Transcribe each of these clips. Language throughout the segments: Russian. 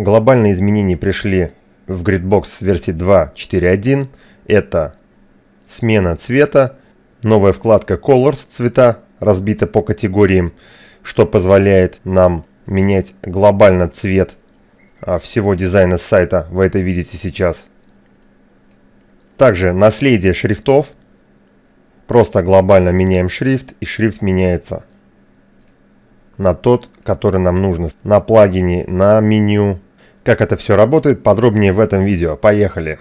Глобальные изменения пришли в Gridbox версии 2.4.1. Это смена цвета, новая вкладка Colors цвета разбита по категориям, что позволяет нам менять глобально цвет а, всего дизайна сайта. Вы это видите сейчас. Также наследие шрифтов. Просто глобально меняем шрифт и шрифт меняется на тот, который нам нужно. На плагине, на меню, как это все работает, подробнее в этом видео. Поехали!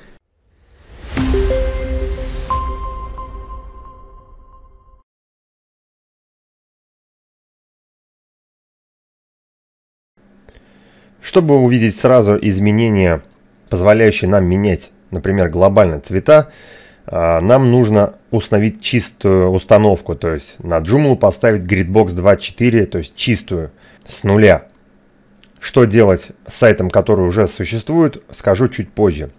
Чтобы увидеть сразу изменения, позволяющие нам менять, например, глобально цвета, а, нам нужно установить чистую установку, то есть на Joomla поставить gridbox 2.4, то есть чистую с нуля. Что делать с сайтом, который уже существует, скажу чуть позже.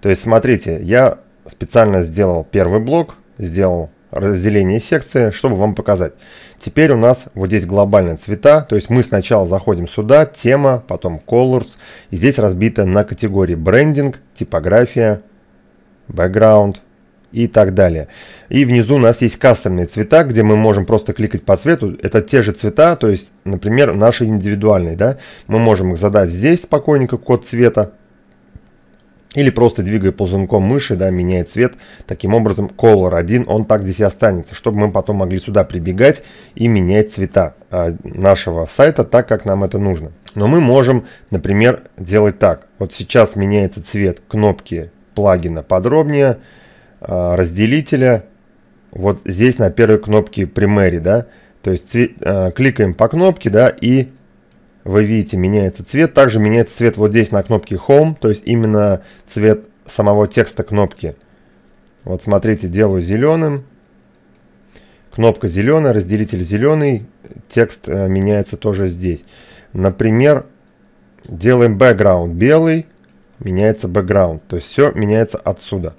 То есть смотрите, я специально сделал первый блок, сделал разделение секции, чтобы вам показать. Теперь у нас вот здесь глобальные цвета, то есть мы сначала заходим сюда, тема, потом colors, и здесь разбито на категории брендинг, типография, background, и так далее. И внизу у нас есть кастомные цвета, где мы можем просто кликать по цвету. Это те же цвета, то есть, например, наши индивидуальные. Да? Мы можем их задать здесь спокойненько код цвета. Или просто двигая ползунком мыши, да, меняя цвет. Таким образом, color 1, он так здесь и останется, чтобы мы потом могли сюда прибегать и менять цвета а, нашего сайта так, как нам это нужно. Но мы можем, например, делать так. Вот сейчас меняется цвет кнопки плагина подробнее – а, разделителя вот здесь на первой кнопке примере, да, то есть цвет, а, кликаем по кнопке, да, и вы видите, меняется цвет. Также меняется цвет вот здесь на кнопке Home, то есть именно цвет самого текста кнопки. Вот смотрите, делаю зеленым. Кнопка зеленая, разделитель зеленый, текст э, меняется тоже здесь. Например, делаем background белый, меняется background, то есть все меняется отсюда.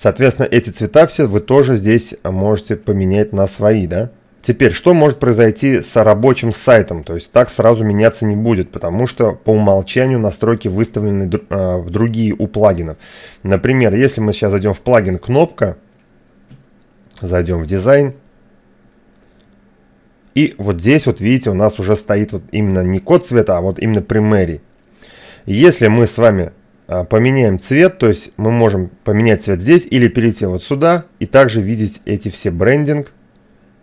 Соответственно, эти цвета все вы тоже здесь а, можете поменять на свои, да? Теперь, что может произойти с рабочим сайтом? То есть так сразу меняться не будет, потому что по умолчанию настройки выставлены а, в другие у плагинов. Например, если мы сейчас зайдем в плагин «Кнопка», зайдем в «Дизайн», и вот здесь вот видите, у нас уже стоит вот именно не код цвета, а вот именно Primary. Если мы с вами а, поменяем цвет, то есть мы можем поменять цвет здесь или перейти вот сюда и также видеть эти все брендинг,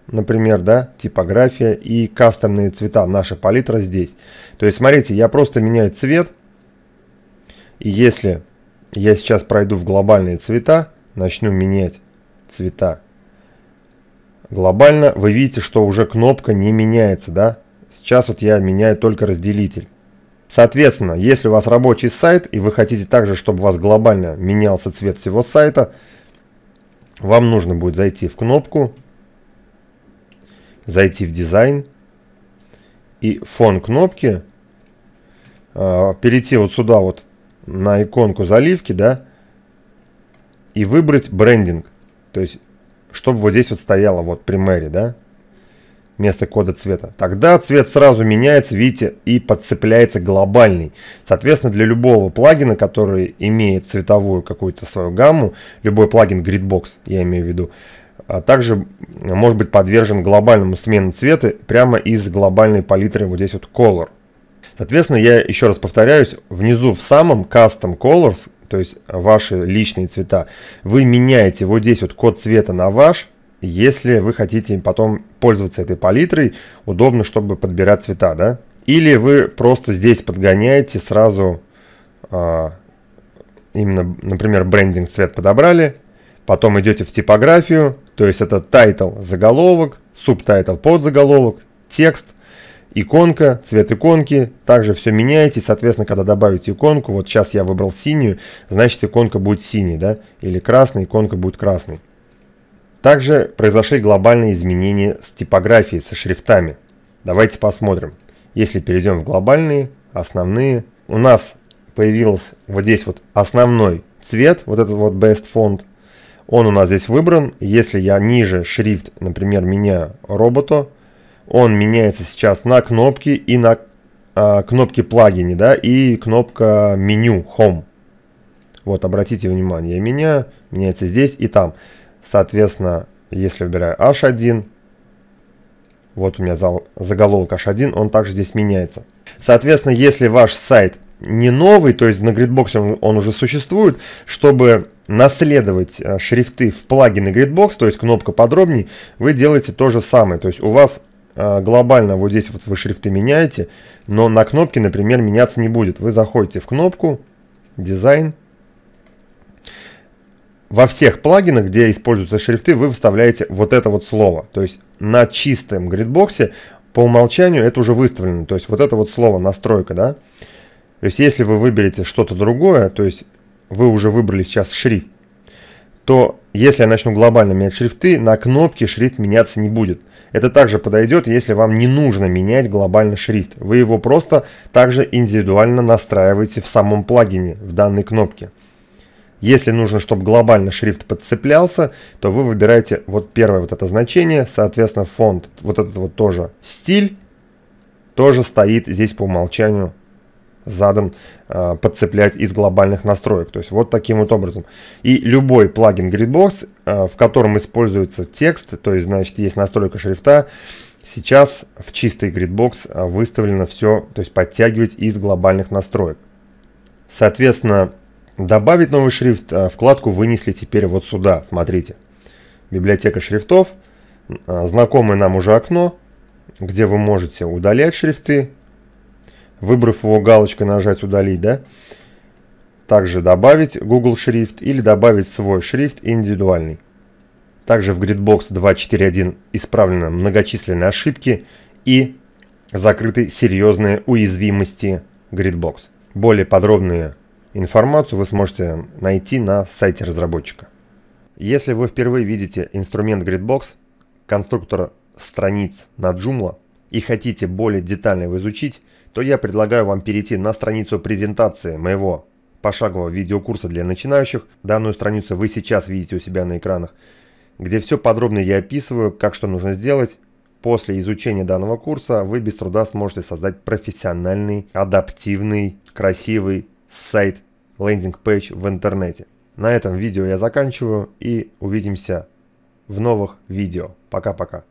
например, да, типография и кастомные цвета, наша палитра здесь. То есть смотрите, я просто меняю цвет, и если я сейчас пройду в глобальные цвета, начну менять цвета глобально, вы видите, что уже кнопка не меняется, да. Сейчас вот я меняю только разделитель. Соответственно, если у вас рабочий сайт и вы хотите также, чтобы у вас глобально менялся цвет всего сайта, вам нужно будет зайти в кнопку, зайти в дизайн и фон кнопки, э, перейти вот сюда вот на иконку заливки, да, и выбрать брендинг. То есть, чтобы вот здесь вот стояло вот примере, да, вместо кода цвета. Тогда цвет сразу меняется, видите, и подцепляется глобальный. Соответственно, для любого плагина, который имеет цветовую какую-то свою гамму, любой плагин Gridbox, я имею в виду, а также может быть подвержен глобальному смену цвета прямо из глобальной палитры вот здесь вот Color. Соответственно, я еще раз повторяюсь, внизу в самом Custom Colors, то есть ваши личные цвета, вы меняете вот здесь вот код цвета на ваш, если вы хотите потом пользоваться этой палитрой, удобно, чтобы подбирать цвета, да? Или вы просто здесь подгоняете сразу, э, именно, например, брендинг цвет подобрали, потом идете в типографию, то есть это тайтл заголовок, субтайтл подзаголовок, текст, иконка, цвет иконки, также все меняете, соответственно, когда добавите иконку, вот сейчас я выбрал синюю, значит иконка будет синей, да, или красной, иконка будет красной. Также произошли глобальные изменения с типографией, со шрифтами. Давайте посмотрим. Если перейдем в глобальные, основные, у нас появился вот здесь вот основной цвет, вот этот вот best font. Он у нас здесь выбран. Если я ниже шрифт, например, меняю роботу, он меняется сейчас на кнопки и на э, кнопки плагини, да, и кнопка меню Home. Вот, обратите внимание, я меняю, меняется здесь и там. Соответственно, если выбираю H1, вот у меня заголовок H1, он также здесь меняется. Соответственно, если ваш сайт не новый, то есть на Gridbox он, он уже существует, чтобы наследовать э, шрифты в плагины Gridbox, то есть кнопка подробней, вы делаете то же самое. То есть у вас э, глобально вот здесь вот вы шрифты меняете, но на кнопке, например, меняться не будет. Вы заходите в кнопку «Дизайн», во всех плагинах, где используются шрифты, вы вставляете вот это вот слово. То есть на чистом гридбоксе по умолчанию это уже выставлено. То есть вот это вот слово настройка, да. То есть если вы выберете что-то другое, то есть вы уже выбрали сейчас шрифт, то если я начну глобально менять шрифты, на кнопке шрифт меняться не будет. Это также подойдет, если вам не нужно менять глобально шрифт. Вы его просто также индивидуально настраиваете в самом плагине, в данной кнопке. Если нужно, чтобы глобально шрифт подцеплялся, то вы выбираете вот первое вот это значение, соответственно фонд, вот этот вот тоже стиль, тоже стоит здесь по умолчанию задан э, подцеплять из глобальных настроек. То есть вот таким вот образом. И любой плагин Gridbox, э, в котором используется текст, то есть значит есть настройка шрифта, сейчас в чистый Gridbox а, выставлено все, то есть подтягивать из глобальных настроек. Соответственно, Добавить новый шрифт а, вкладку вынесли теперь вот сюда, смотрите. Библиотека шрифтов, а, знакомое нам уже окно, где вы можете удалять шрифты, выбрав его галочкой нажать «Удалить», да? Также добавить Google шрифт или добавить свой шрифт индивидуальный. Также в Gridbox 2.4.1 исправлены многочисленные ошибки и закрыты серьезные уязвимости Gridbox. Более подробные Информацию вы сможете найти на сайте разработчика. Если вы впервые видите инструмент Gridbox, конструктор страниц на Joomla и хотите более детально его изучить, то я предлагаю вам перейти на страницу презентации моего пошагового видеокурса для начинающих. Данную страницу вы сейчас видите у себя на экранах, где все подробно я описываю, как что нужно сделать. После изучения данного курса вы без труда сможете создать профессиональный, адаптивный, красивый сайт лендинг-пейдж в интернете. На этом видео я заканчиваю и увидимся в новых видео. Пока-пока.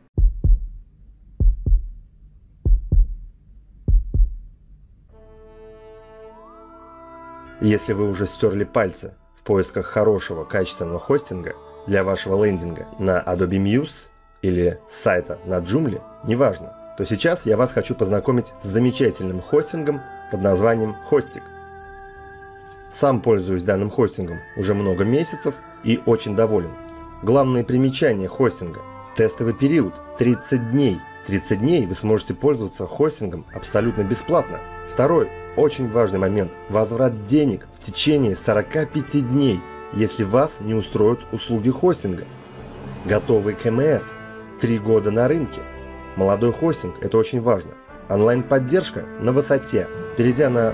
Если вы уже стерли пальцы в поисках хорошего качественного хостинга для вашего лендинга на Adobe Muse или сайта на Joomla, неважно, то сейчас я вас хочу познакомить с замечательным хостингом под названием Hostik. Сам пользуюсь данным хостингом уже много месяцев и очень доволен. Главные примечания хостинга. Тестовый период 30 дней. 30 дней вы сможете пользоваться хостингом абсолютно бесплатно. Второй очень важный момент – возврат денег в течение 45 дней, если вас не устроят услуги хостинга. Готовый КМС – 3 года на рынке. Молодой хостинг – это очень важно. Онлайн-поддержка на высоте. Перейдя на